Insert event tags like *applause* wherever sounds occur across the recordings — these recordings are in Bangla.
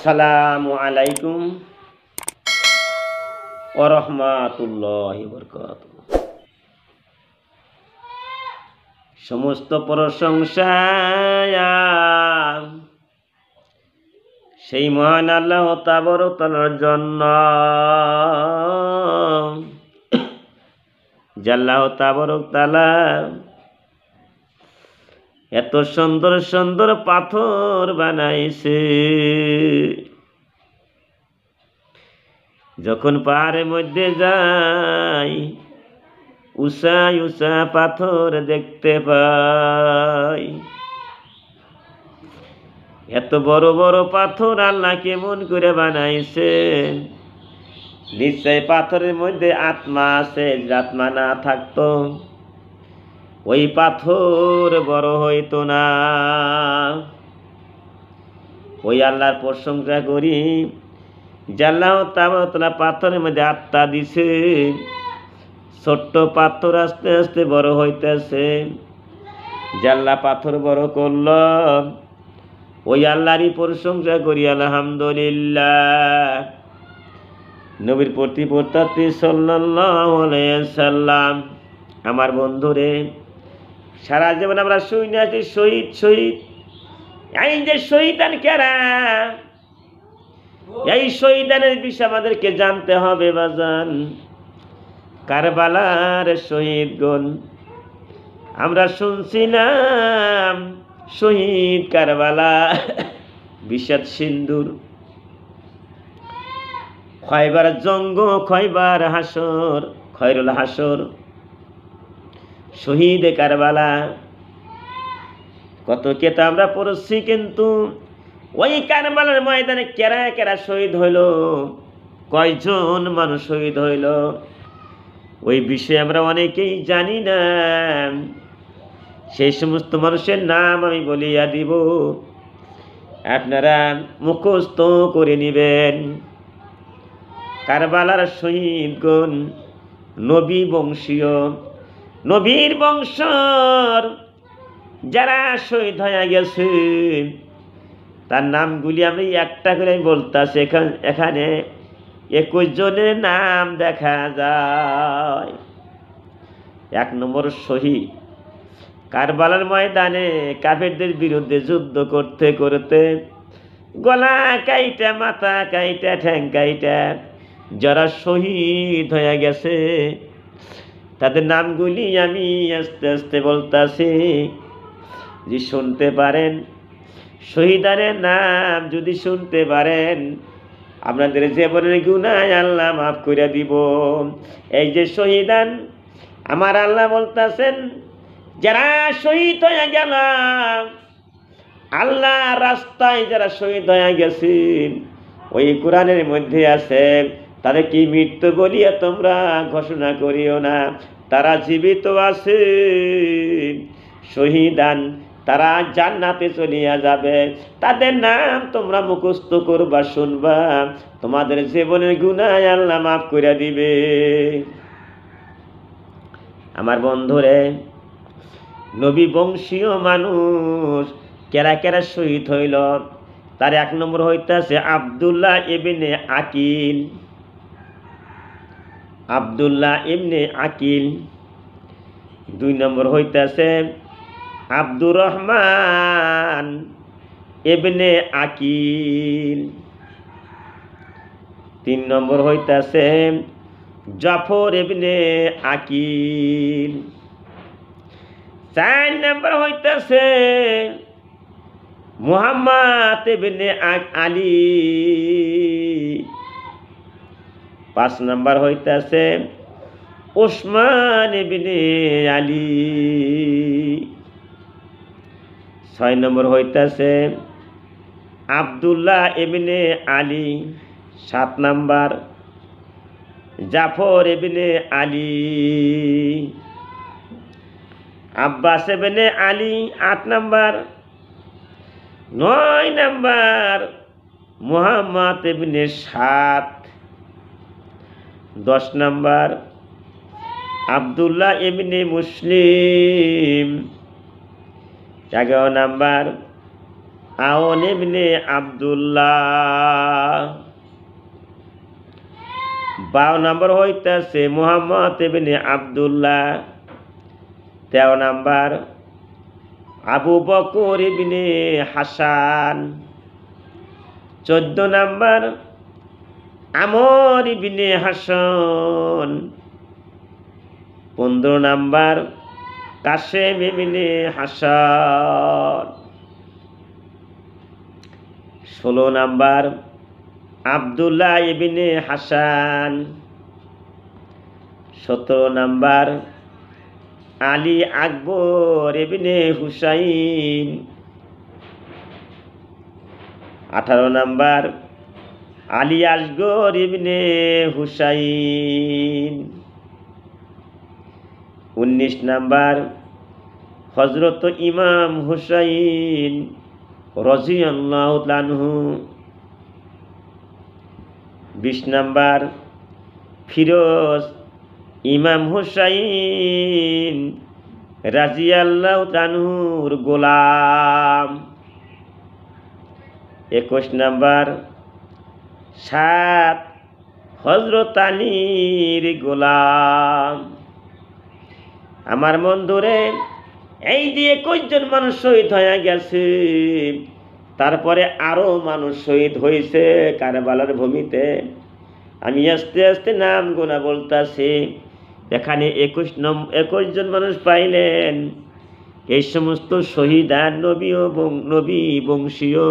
আসসালামু আলাইকুম ওরহমাতুল্লাহ বরকাত সমস্ত প্রশংসা সেই মহান আল্লাহ তাবরতলার জন্য জাল্লাহ তাবরক তালা এত সুন্দর সুন্দর পাথর বানাইছে যখন পাহাড়ের মধ্যে যাই উষা উষা পাথর দেখতে পাই এত বড় বড় পাথর আল্লাহ কেমন করে বানাইছে নিশ্চয় পাথরের মধ্যে আত্মা আছে আত্মা না থাকতো ওই পাথর বড় হইতো না ওই আল্লাহর প্রশংসা করি জাল্লাহ তাবতলা পাথরের মধ্যে আত্মা দিছে ছোট্ট পাথর আস্তে আস্তে বড় হইতেছে জাল্লা পাথর বড় করল ওই আল্লাহরই প্রশংসা করি আলহামদুলিল্লাহ নবীর প্রতি প্রত্যাত্রী সাল্লাম আমার বন্ধুরে সারা জীবন আমরা শুই না আছি শহীদ শহীদ এই যে শহীদান কেরা এই শহীদানের বিষয়ে আমাদেরকে জানতে হবে বাজান কারবালার শহীদগণ আমরা শুনছি না শহীদ কারবালা বিষাদ সিন্দুর খয়বার জঙ্গ খয়বার হাসর খয়রুল হাসর শহীদ কারবালা কত কে তো আমরা পড়ছি কিন্তু ওই কারবালার ময়দানে কেরা কেরা শহীদ হইল কয়জন মানুষ শহীদ হইল ওই বিষয়ে আমরা অনেকেই জানি না সেই সমস্ত মানুষের নাম আমি বলিয়া দিব আপনারা মুখস্থ করে নেবেন কারবালার শহীদগণ নবী বংশীয় নবীর বংশর যারা শহীদ হয়ে গেছে তার নামগুলি আমি একটা করে বলতাছি এখানে এখানে একুশ জনের নাম দেখা যায় এক নম্বর শহীদ কারবালার ময়দানে কাফেরদের বিরুদ্ধে যুদ্ধ করতে করতে গলা কাইটা মাথা কাইটা ঠ্যাং কাইটা যারা শহীদ হয়ে গেছে তাদের নামগুলি আমি আস্তে আস্তে বলতাছি যে শুনতে পারেন শহীদারের নাম যদি শুনতে পারেন আপনাদের জীবনের গুণায় আল্লাহ মাফ করে দিব এই যে শহীদান আমার আল্লাহ বলতেছেন যারা শহীদ হয়ে গেল আল্লাহ রাস্তায় যারা শহীদ হয়ে গেছেন ওই কোরআনের মধ্যে আছে তাদের কি মৃত্যু বলিয়া তোমরা ঘোষণা করিও না তারা জীবিত আছে শহীদান তারা জান্নাতে চলিয়া যাবে তাদের নাম তোমরা মুখস্থ করবা শুনবা তোমাদের জীবনের গুণায় আল্লাহ মাফ করে দিবে আমার বন্ধুরে নবী বংশীয় মানুষ কেরা কেরা শহীদ হইল তার এক নম্বর আছে আবদুল্লাহ এবিনে আকিল আবদুল্লাহ ইবনে আকিল দুই নম্বর হইতেছে আব্দুর রহমান এমনে আকিল তিন নম্বর হইতেছে জাফর এমনে আকিল চার নম্বর হইতেছে মোহাম্মদ এবনে আলী পাঁচ নাম্বার হইতেছে ওসমান বিনে আলী ছয় নম্বর হইতেছে আবদুল্লাহ এবিনে আলী সাত নাম্বার জাফর এবিনে আলী আব্বাস এবিনে আলী আট নম্বর নয় নম্বর মোহাম্মদ এবিনে সাত দশ নাম্বার আবদুল্লাহ এমনি মুসলিম এগারো নাম্বার আওন এমনি আবদুল্লাহ বারো নম্বর হইতেছে মোহাম্মদ এমনি আবদুল্লাহ তেরো নাম্বার আবু বকর ইবনে হাসান চোদ্দ নাম্বার আমর ইবিনে হাসান পনেরো নাম্বার কাশেম ইবিনে হাসান ষোলো নাম্বার আবদুল্লাহ ইবিনে হাসান সতেরো নাম্বার আলী আকবর এবিনে হুসাইন আঠারো নাম্বার আলিয়াস আসগর ইবনে হুসাইন উনিশ নাম্বার হজরত ইমাম হুসাইন রজিয়াল্লাহ তানহু বিশ নাম্বার ফিরোজ ইমাম হুসাইন রাজিয়াল্লাহ তানহুর গোলাম একুশ নাম্বার সাত হজরত আলীর গোলাম আমার মন ধরে এই যে একুশ মানুষ শহীদ হয়ে গেছে তারপরে আরও মানুষ শহীদ হয়েছে কারবালার ভূমিতে আমি আস্তে আস্তে নাম গোনা বলতেছি এখানে একুশ নম একুশ জন মানুষ পাইলেন এই সমস্ত শহীদ আর নবী নবী বংশীয়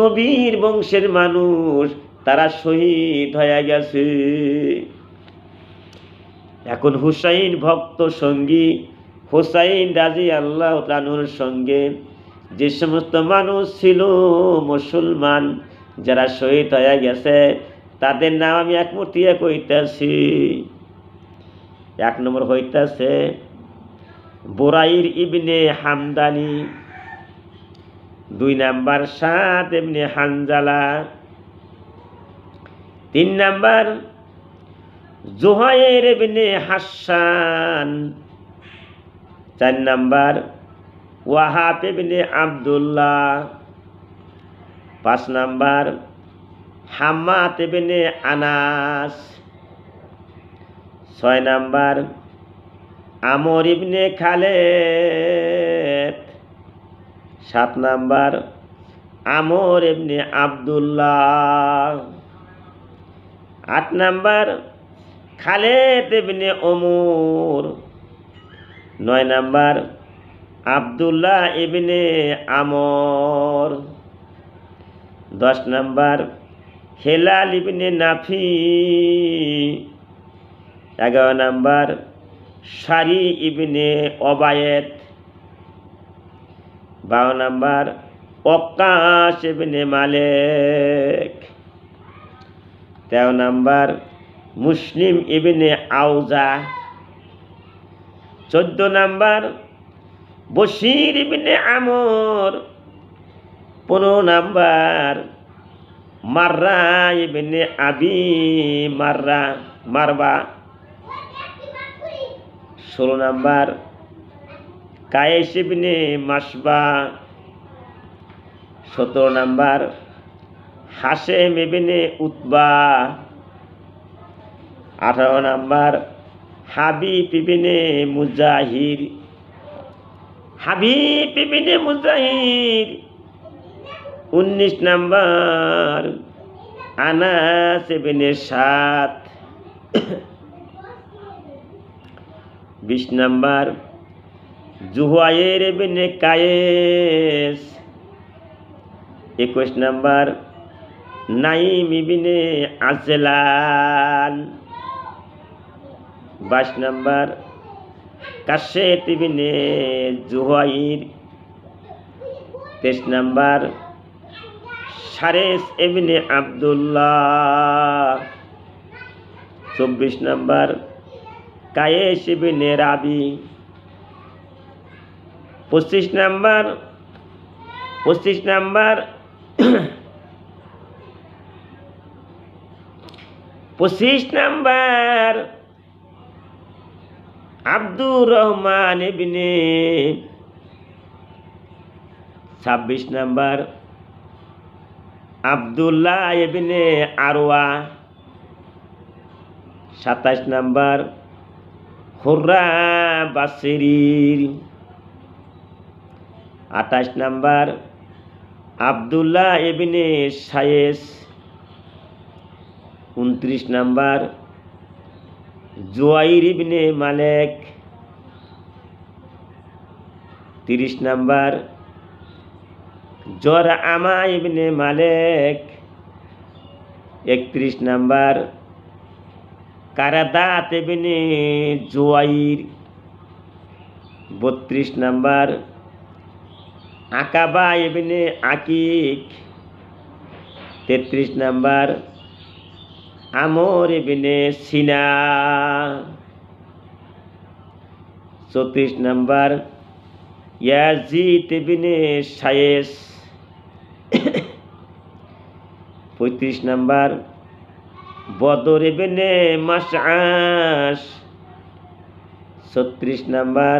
নবীর বংশের মানুষ তারা শহীদ হয়ে গেছে এখন হুসাইন ভক্ত সঙ্গী হুসাইন রাজি আল্লাহ তানুর সঙ্গে যে সমস্ত মানুষ ছিল মুসলমান যারা শহীদ হয়ে গেছে তাদের নাম আমি এক মুঠিয়ে কইতেছি এক নম্বর হইতেছে বোরাইর ইবনে হামদানি দুই নাম্বার সাত এমনি হানজালা তিন নাম্বার জোহায়ের বিনে হাসান চার নাম্বার ওয়াহাব বিনে আবদুল্লাহ পাঁচ নাম্বার হামাতে বিনে আনাস ছয় নাম্বার আমর ইবনে খালে সাত নাম্বার আমর ইবনে আবদুল্লাহ আট নাম্বার খালেদ ইবনে ওমর নয় নাম্বার আবদুল্লাহ ইবনে আমর দশ নাম্বার হেলাল ইবনে নাফি এগারো নাম্বার সারি ইবনে অবায়েত বারো নাম্বার অকাশ ইবনে মালেক তেরো নাম্বার মুসলিম ইবিনে আউজা চোদ্দ নাম্বার বসির ইবিনে আমর পনেরো নাম্বার মাররা ইবিনে আবি মাররা মারবা ষোলো নাম্বার কায়েস ইবিনে মাসবা সতেরো নাম্বার হাসে মেবিনে উৎবা আঠারো নাম্বার হাবি পিবিনে মুজাহির হাবি পিবিনে মুজাহির উনিশ নাম্বার আনা সেবিনে সাত বিশ নাম্বার জুহায়ের বিনে কায়েস একুশ নাম্বার নাইম ইবিনে আসেলান বাইশ নাম্বার কাশেত ইবিনে জুহাইর তেইশ নাম্বার সারেস ইবিনে আবদুল্লাহ চব্বিশ নাম্বার কায়েস ইবিনে রাবি পঁচিশ নাম্বার পঁচিশ নাম্বার পঁচিশ নাম্বার আব্দুর রহমান এবিনে ছাব্বিশ নাম্বার আবদুল্লাহ এবিনে আরওয়া সাতাশ নাম্বার হুর্রা বাসির আঠাশ নাম্বার আবদুল্লাহ এবিনে সায়েস উনত্রিশ নাম্বার জোয়াইর ইবনে মালেক তিরিশ নাম্বার জর আমা ইবনে মালেক একত্রিশ নাম্বার কারাদাত ইবনে জোয়াইর বত্রিশ নাম্বার আকাবা ইবনে আকিক তেত্রিশ নাম্বার আমর বিনে সিনা চৌত্রিশ নম্বর ইয়াজিদ ইবনে সায়েস পঁয়ত্রিশ নম্বর বদর বিনে মাসাস ছত্রিশ নম্বর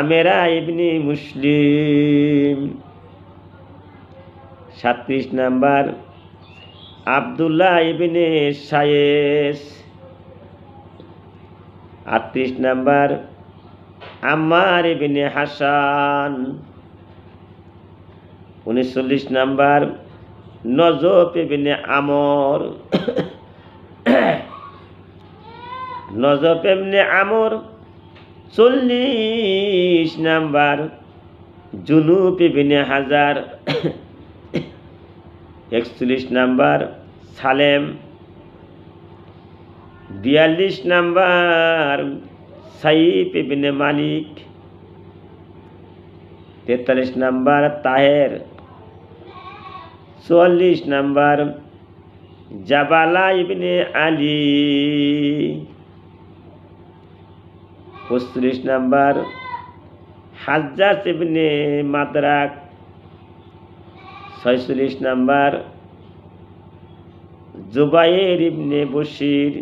আমেরা ইবনি মুসলিম সাত্রিশ নম্বর আবদুল্লাহ ইবিনে সায়েস আটত্রিশ নাম্বার আম্মার ইবিনে হাসান উনিশচল্লিশ নাম্বার নজব ইবিনে আমর নজব ইবনে আমর চল্লিশ নাম্বার জুনুব ইবিনে হাজার একচল্লিশ নাম্বার সালেম বিয়াল্লিশ নাম্বার সাইফ ইবনে মালিক তেতাল্লিশ নাম্বার তাহের চুয়াল্লিশ নাম্বার জাবালা ইবনে আলী পঁচল্লিশ নাম্বার হাজ্জাজ ইবনে মাদরাক ছয়চল্লিশ নাম্বার জুবাইর ইবনে বসির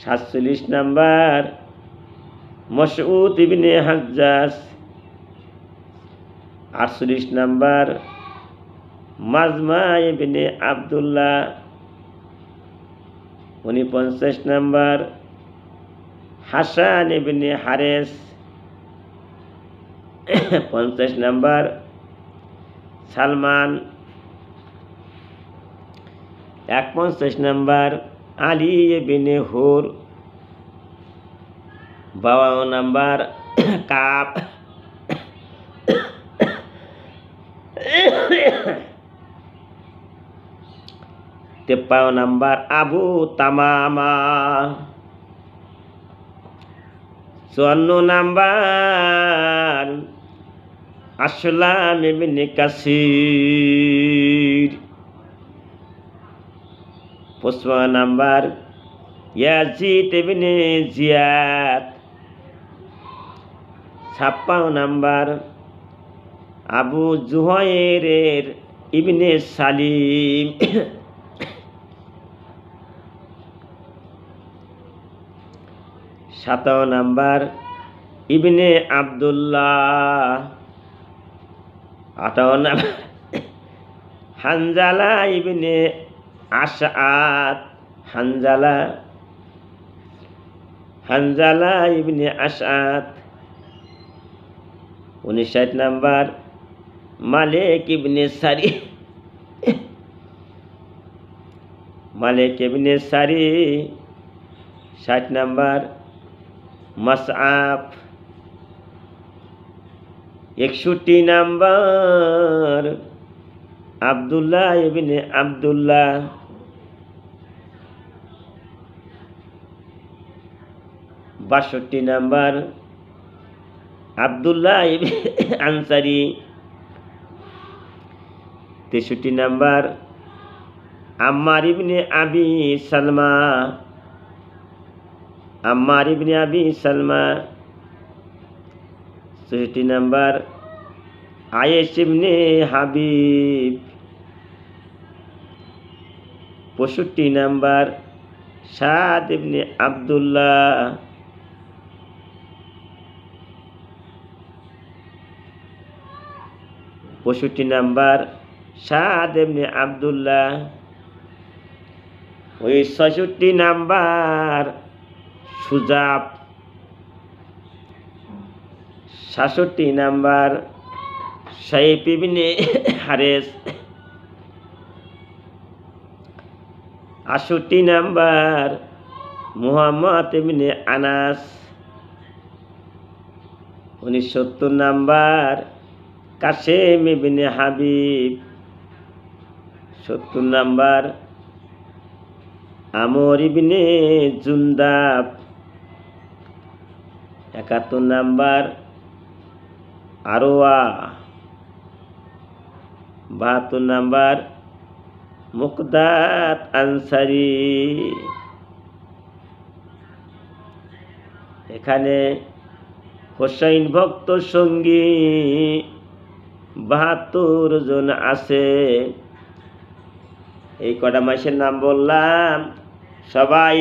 সাতচল্লিশ নাম্বার মসউদ ইবনে হাজ্জাজ আটচল্লিশ নাম্বার মাজমা ইবনে আবদুল্লাহ উনিপঞ্চাশ নাম্বার হাসান ইবনে হারেস পঞ্চাশ নাম্বার সালমান একপঞ্চাশ নাম্বার আলী বিনে হুর বাউান্ন নাম্বার *coughs* কাপ তেপ্পান্ন নাম্বার আবু তামামা চুয়ান্ন নাম্বার আসলাম এমনি প্রশ্ন নাম্বার জিয়াদ ছাপ্পান্ন নাম্বার আবু জুহয়ের ইবনে সালিম সাত নাম্বার ইবনে আবদুল্লাহ আট নাম্বার হানজালা ইবনে আশআর হানজালা হানজালা ইবনে আশআত উনিশাট নাম্বার মালিক ইবনে সারি মালিক ইবনে সারি ষাট নাম্বার মাসআফ একষট্টি নাম্বার আবদুল্লাহ ইবনে আবদুল্লাহ বাষট্টি নাম্বার আবদুল্লাহ আনসারি তেষট্টি নাম্বার আম্মার ইবনে আবি সালমা আম্মার ইবনে আবি সালমা চৌষট্টি নাম্বার আয়েস ইবনে হাবিব পঁয়ষট্টি নাম্বার সাদ ইবনে আবদুল্লাহ পঁয়ষট্টি নাম্বার সাদ এমনি আবদুল্লাহ ওই ছয়ষট্টি নাম্বার সুজাব সাতষট্টি নাম্বার সাইপিবিনে হারেস আষট্টি নাম্বার মোহাম্মদ এমনি আনাস উনিশ সত্তর নাম্বার কাশেম ইবনে হাবিব সত্তর নাম্বার আমর ইবিনে জুন্দাব একাত্তর নাম্বার আরোয়া বাহাত্তর নাম্বার মুকদাত আনসারি এখানে হোসাইন ভক্ত সঙ্গী বাহাত্তর জন আছে এই কটা মাসের নাম বললাম সবাই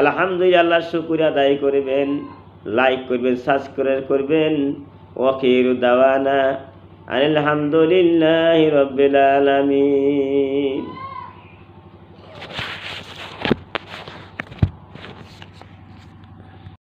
আলহামদুলিল্লাহ শুকুর আদায় করবেন লাইক করবেন সাবস্ক্রাইব করবেন ওয়াকির দাওয়ানা আলহামদুলিল্লাহ রবিল আলমিন